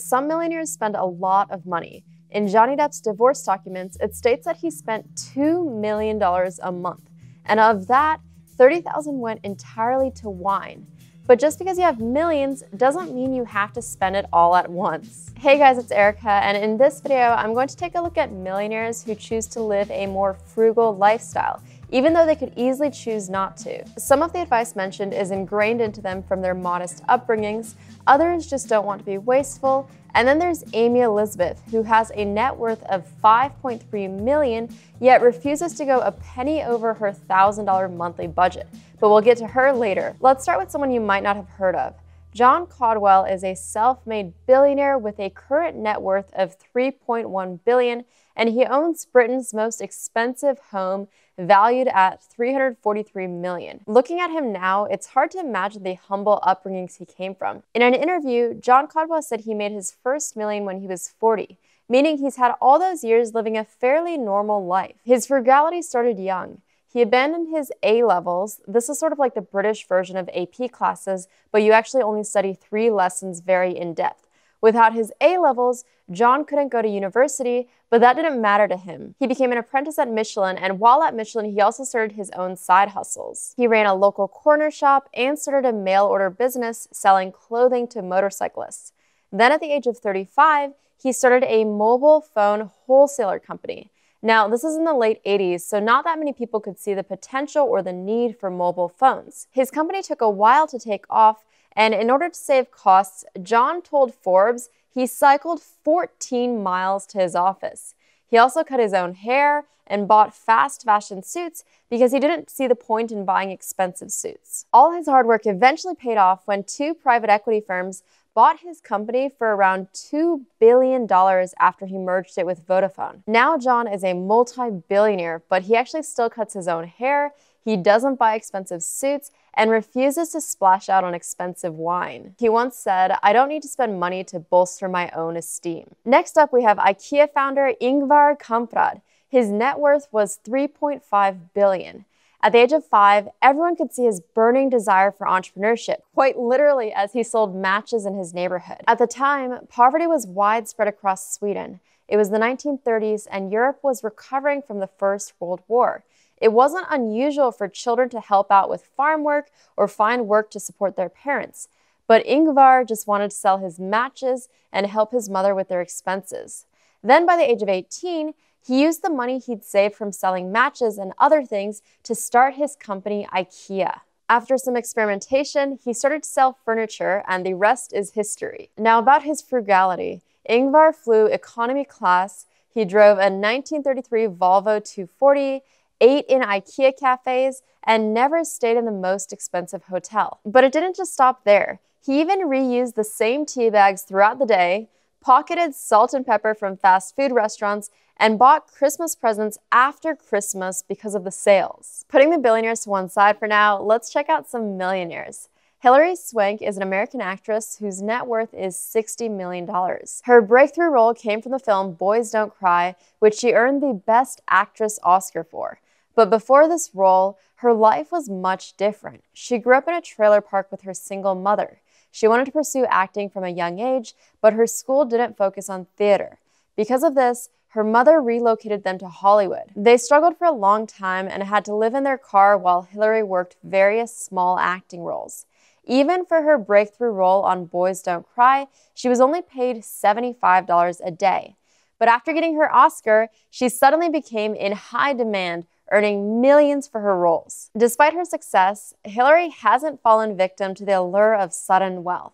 some millionaires spend a lot of money. In Johnny Depp's divorce documents, it states that he spent $2 million a month, and of that, 30,000 went entirely to wine. But just because you have millions doesn't mean you have to spend it all at once. Hey guys, it's Erica, and in this video, I'm going to take a look at millionaires who choose to live a more frugal lifestyle, even though they could easily choose not to. Some of the advice mentioned is ingrained into them from their modest upbringings, others just don't want to be wasteful, and then there's Amy Elizabeth, who has a net worth of 5.3 million, yet refuses to go a penny over her $1,000 monthly budget. But we'll get to her later. Let's start with someone you might not have heard of. John Caldwell is a self-made billionaire with a current net worth of 3.1 billion and he owns Britain's most expensive home valued at 343 million. Looking at him now, it's hard to imagine the humble upbringings he came from. In an interview, John Caldwell said he made his first million when he was 40, meaning he's had all those years living a fairly normal life. His frugality started young. He abandoned his A levels. This is sort of like the British version of AP classes, but you actually only study three lessons very in depth. Without his A levels, John couldn't go to university, but that didn't matter to him. He became an apprentice at Michelin, and while at Michelin, he also started his own side hustles. He ran a local corner shop and started a mail order business selling clothing to motorcyclists. Then, at the age of 35, he started a mobile phone wholesaler company. Now, this is in the late 80s, so not that many people could see the potential or the need for mobile phones. His company took a while to take off, and in order to save costs, John told Forbes he cycled 14 miles to his office. He also cut his own hair and bought fast fashion suits because he didn't see the point in buying expensive suits. All his hard work eventually paid off when two private equity firms bought his company for around $2 billion after he merged it with Vodafone. Now John is a multi-billionaire, but he actually still cuts his own hair, he doesn't buy expensive suits, and refuses to splash out on expensive wine. He once said, I don't need to spend money to bolster my own esteem. Next up, we have IKEA founder Ingvar Kamprad. His net worth was 3.5 billion. At the age of five, everyone could see his burning desire for entrepreneurship, quite literally as he sold matches in his neighborhood. At the time, poverty was widespread across Sweden. It was the 1930s and Europe was recovering from the First World War. It wasn't unusual for children to help out with farm work or find work to support their parents. But Ingvar just wanted to sell his matches and help his mother with their expenses. Then by the age of 18, he used the money he'd saved from selling matches and other things to start his company IKEA. After some experimentation, he started to sell furniture, and the rest is history. Now, about his frugality Ingvar flew economy class, he drove a 1933 Volvo 240, ate in IKEA cafes, and never stayed in the most expensive hotel. But it didn't just stop there. He even reused the same tea bags throughout the day, pocketed salt and pepper from fast food restaurants, and bought Christmas presents after Christmas because of the sales. Putting the billionaires to one side for now, let's check out some millionaires. Hilary Swank is an American actress whose net worth is $60 million. Her breakthrough role came from the film Boys Don't Cry, which she earned the Best Actress Oscar for. But before this role, her life was much different. She grew up in a trailer park with her single mother. She wanted to pursue acting from a young age, but her school didn't focus on theater. Because of this, her mother relocated them to Hollywood. They struggled for a long time and had to live in their car while Hillary worked various small acting roles. Even for her breakthrough role on Boys Don't Cry, she was only paid $75 a day. But after getting her Oscar, she suddenly became in high demand earning millions for her roles. Despite her success, Hillary hasn't fallen victim to the allure of sudden wealth.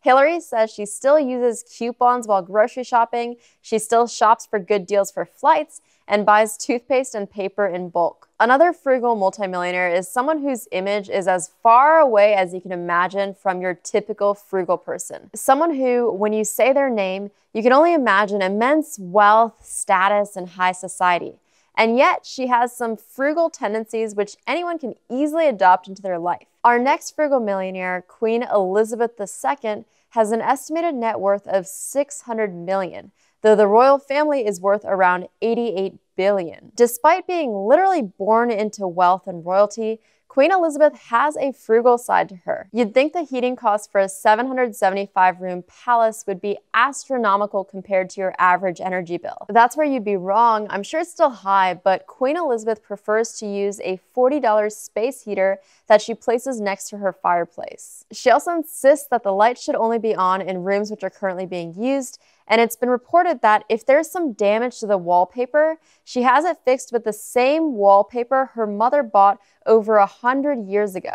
Hillary says she still uses coupons while grocery shopping, she still shops for good deals for flights, and buys toothpaste and paper in bulk. Another frugal multimillionaire is someone whose image is as far away as you can imagine from your typical frugal person. Someone who, when you say their name, you can only imagine immense wealth, status, and high society and yet she has some frugal tendencies which anyone can easily adopt into their life. Our next frugal millionaire, Queen Elizabeth II, has an estimated net worth of 600 million, though the royal family is worth around 88 billion. Despite being literally born into wealth and royalty, Queen Elizabeth has a frugal side to her. You'd think the heating costs for a 775 room palace would be astronomical compared to your average energy bill. That's where you'd be wrong. I'm sure it's still high, but Queen Elizabeth prefers to use a $40 space heater that she places next to her fireplace. She also insists that the light should only be on in rooms which are currently being used and it's been reported that if there's some damage to the wallpaper, she has it fixed with the same wallpaper her mother bought over a hundred years ago.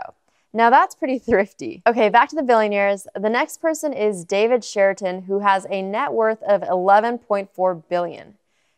Now that's pretty thrifty. Okay, back to the billionaires. The next person is David Sheraton, who has a net worth of 11.4 billion.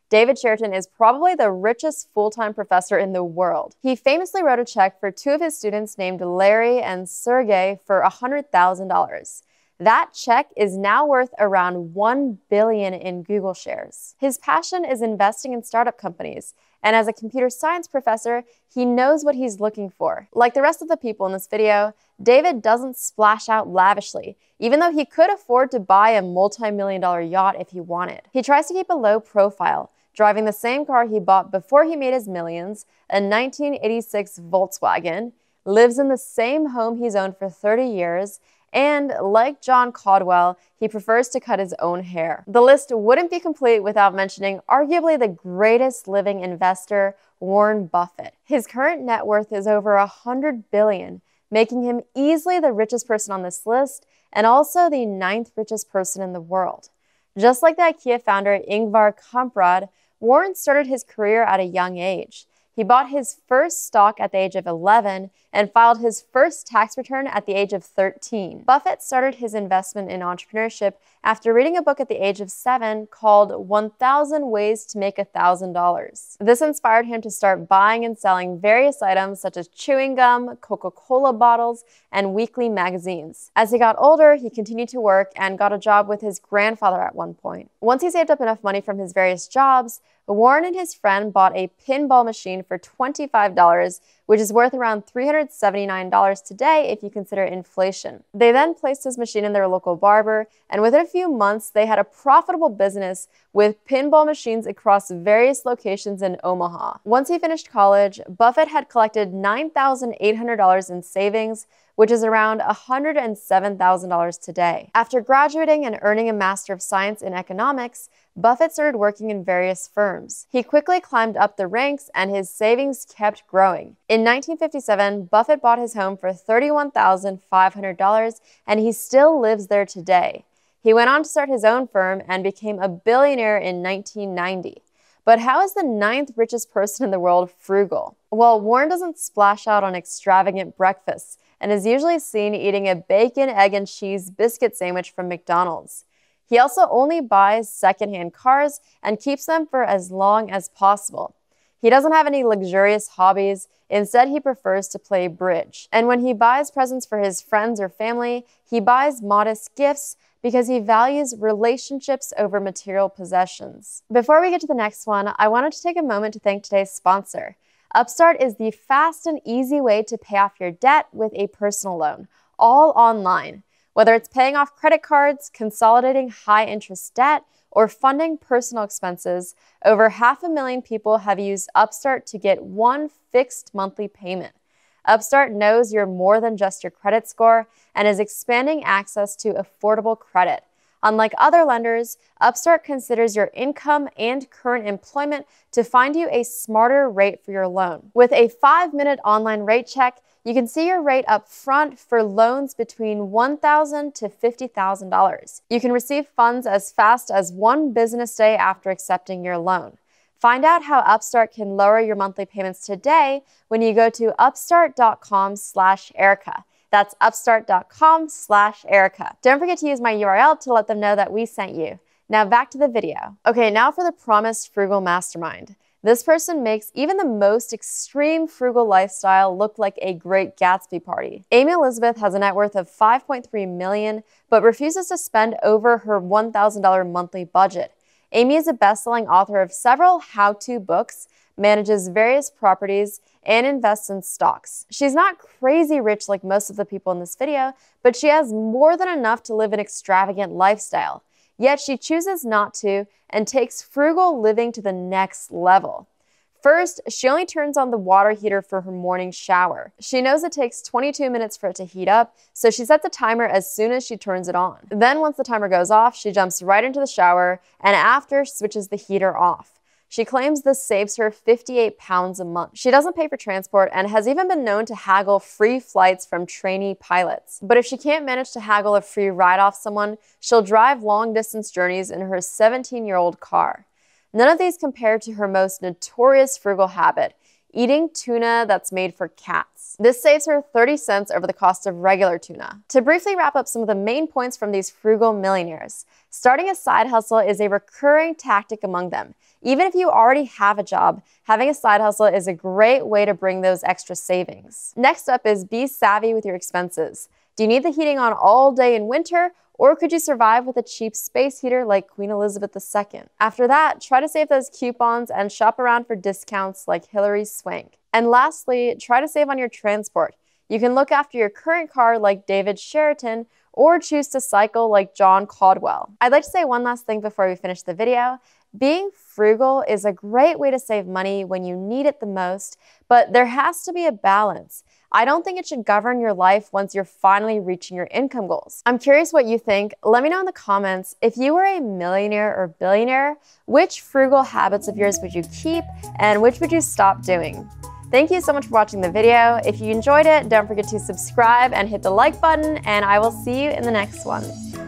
David Sheraton is probably the richest full-time professor in the world. He famously wrote a check for two of his students named Larry and Sergey for $100,000. That check is now worth around 1 billion in Google shares. His passion is investing in startup companies, and as a computer science professor, he knows what he's looking for. Like the rest of the people in this video, David doesn't splash out lavishly, even though he could afford to buy a multi-million dollar yacht if he wanted. He tries to keep a low profile, driving the same car he bought before he made his millions, a 1986 Volkswagen, lives in the same home he's owned for 30 years, and like John Caldwell, he prefers to cut his own hair. The list wouldn't be complete without mentioning arguably the greatest living investor, Warren Buffett. His current net worth is over 100 billion, making him easily the richest person on this list and also the ninth richest person in the world. Just like the IKEA founder Ingvar Kamprad, Warren started his career at a young age. He bought his first stock at the age of 11 and filed his first tax return at the age of 13. Buffett started his investment in entrepreneurship after reading a book at the age of 7 called 1000 Ways to Make $1000. This inspired him to start buying and selling various items such as chewing gum, Coca-Cola bottles, and weekly magazines. As he got older, he continued to work and got a job with his grandfather at one point. Once he saved up enough money from his various jobs, Warren and his friend bought a pinball machine for $25, which is worth around $379 today if you consider inflation. They then placed his machine in their local barber, and within a few months, they had a profitable business with pinball machines across various locations in Omaha. Once he finished college, Buffett had collected $9,800 in savings, which is around $107,000 today. After graduating and earning a Master of Science in Economics, Buffett started working in various firms. He quickly climbed up the ranks and his savings kept growing. In 1957, Buffett bought his home for $31,500 and he still lives there today. He went on to start his own firm and became a billionaire in 1990. But how is the ninth richest person in the world frugal? Well, Warren doesn't splash out on extravagant breakfasts and is usually seen eating a bacon, egg, and cheese biscuit sandwich from McDonald's. He also only buys secondhand cars and keeps them for as long as possible. He doesn't have any luxurious hobbies. Instead, he prefers to play bridge. And when he buys presents for his friends or family, he buys modest gifts because he values relationships over material possessions. Before we get to the next one, I wanted to take a moment to thank today's sponsor. Upstart is the fast and easy way to pay off your debt with a personal loan, all online. Whether it's paying off credit cards, consolidating high interest debt, or funding personal expenses, over half a million people have used Upstart to get one fixed monthly payment. Upstart knows you're more than just your credit score and is expanding access to affordable credit. Unlike other lenders, Upstart considers your income and current employment to find you a smarter rate for your loan. With a five minute online rate check, you can see your rate up front for loans between $1,000 to $50,000. You can receive funds as fast as one business day after accepting your loan. Find out how Upstart can lower your monthly payments today when you go to upstart.com/erica. That's upstart.com/erica. Don't forget to use my URL to let them know that we sent you. Now back to the video. Okay, now for the promised frugal mastermind. This person makes even the most extreme frugal lifestyle look like a great Gatsby party. Amy Elizabeth has a net worth of 5.3 million, but refuses to spend over her $1,000 monthly budget. Amy is a best-selling author of several how-to books, manages various properties, and invests in stocks. She's not crazy rich like most of the people in this video, but she has more than enough to live an extravagant lifestyle. Yet she chooses not to and takes frugal living to the next level. First, she only turns on the water heater for her morning shower. She knows it takes 22 minutes for it to heat up, so she sets a timer as soon as she turns it on. Then, once the timer goes off, she jumps right into the shower and after switches the heater off. She claims this saves her 58 pounds a month. She doesn't pay for transport and has even been known to haggle free flights from trainee pilots. But if she can't manage to haggle a free ride off someone, she'll drive long distance journeys in her 17 year old car. None of these compare to her most notorious frugal habit, eating tuna that's made for cats. This saves her 30 cents over the cost of regular tuna. To briefly wrap up some of the main points from these frugal millionaires, starting a side hustle is a recurring tactic among them. Even if you already have a job, having a side hustle is a great way to bring those extra savings. Next up is be savvy with your expenses. Do you need the heating on all day in winter or could you survive with a cheap space heater like Queen Elizabeth II? After that, try to save those coupons and shop around for discounts like Hillary Swank. And lastly, try to save on your transport. You can look after your current car like David Sheraton or choose to cycle like John Caldwell. I'd like to say one last thing before we finish the video. Being frugal is a great way to save money when you need it the most, but there has to be a balance. I don't think it should govern your life once you're finally reaching your income goals. I'm curious what you think. Let me know in the comments if you were a millionaire or billionaire, which frugal habits of yours would you keep and which would you stop doing? Thank you so much for watching the video. If you enjoyed it, don't forget to subscribe and hit the like button, and I will see you in the next one.